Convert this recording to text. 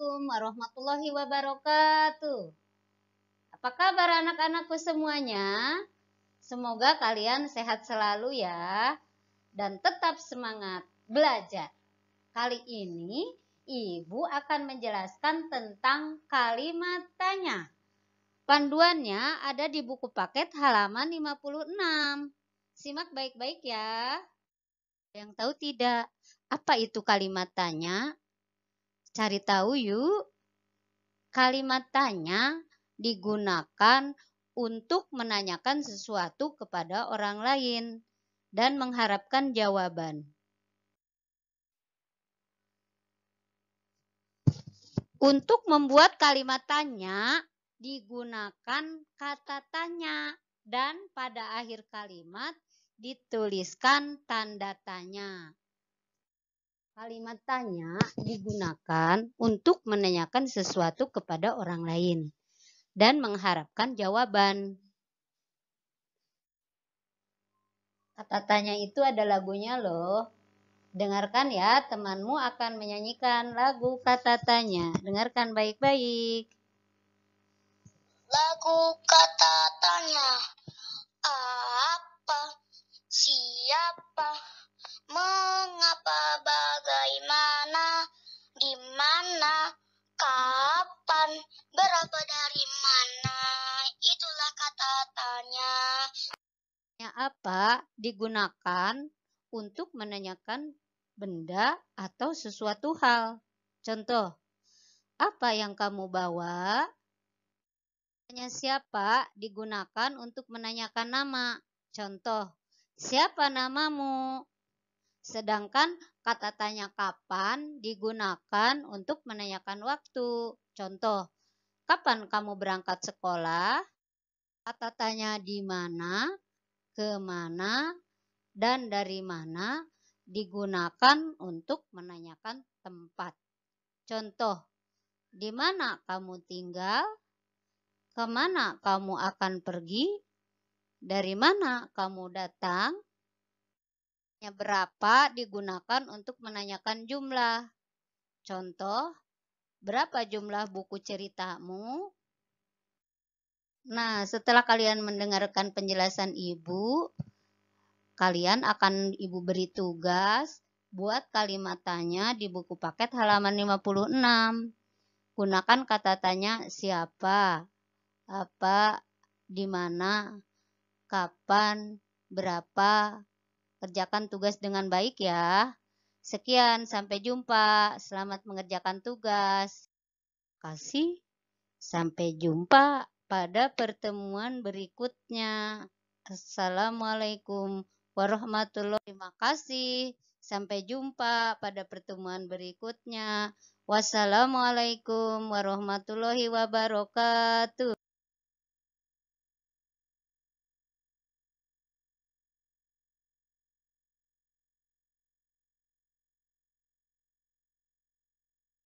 Assalamualaikum warahmatullahi wabarakatuh. Apa kabar anak-anakku semuanya? Semoga kalian sehat selalu ya dan tetap semangat belajar. Kali ini Ibu akan menjelaskan tentang kalimat tanya. Panduannya ada di buku paket halaman 56. Simak baik-baik ya. Yang tahu tidak apa itu kalimat tanya? Cari tahu yuk. Kalimat tanya digunakan untuk menanyakan sesuatu kepada orang lain dan mengharapkan jawaban. Untuk membuat kalimat tanya, digunakan kata tanya dan pada akhir kalimat dituliskan tanda tanya. Kalimat tanya digunakan untuk menanyakan sesuatu kepada orang lain dan mengharapkan jawaban. Kata tanya itu ada lagunya loh. Dengarkan ya, temanmu akan menyanyikan lagu kata tanya. Dengarkan baik-baik. Lagu kata tanya. mana, kapan, berapa dari mana, itulah kata tanya. Tanya apa digunakan untuk menanyakan benda atau sesuatu hal. Contoh, apa yang kamu bawa? Tanya siapa digunakan untuk menanyakan nama. Contoh, siapa namamu? Sedangkan kata tanya kapan digunakan untuk menanyakan waktu. Contoh, kapan kamu berangkat sekolah? Kata tanya di mana, ke mana, dan dari mana digunakan untuk menanyakan tempat. Contoh, di mana kamu tinggal, kemana kamu akan pergi, dari mana kamu datang, berapa digunakan untuk menanyakan jumlah. Contoh, berapa jumlah buku ceritamu? Nah, setelah kalian mendengarkan penjelasan ibu, kalian akan ibu beri tugas buat kalimat tanya di buku paket halaman 56. Gunakan kata tanya siapa, apa, di mana, kapan, berapa, Kerjakan tugas dengan baik ya. Sekian, sampai jumpa. Selamat mengerjakan tugas. Kasih. Sampai jumpa pada pertemuan berikutnya. Assalamualaikum warahmatullahi Terima kasih. Sampai jumpa pada pertemuan berikutnya. Wassalamualaikum warahmatullahi wabarakatuh.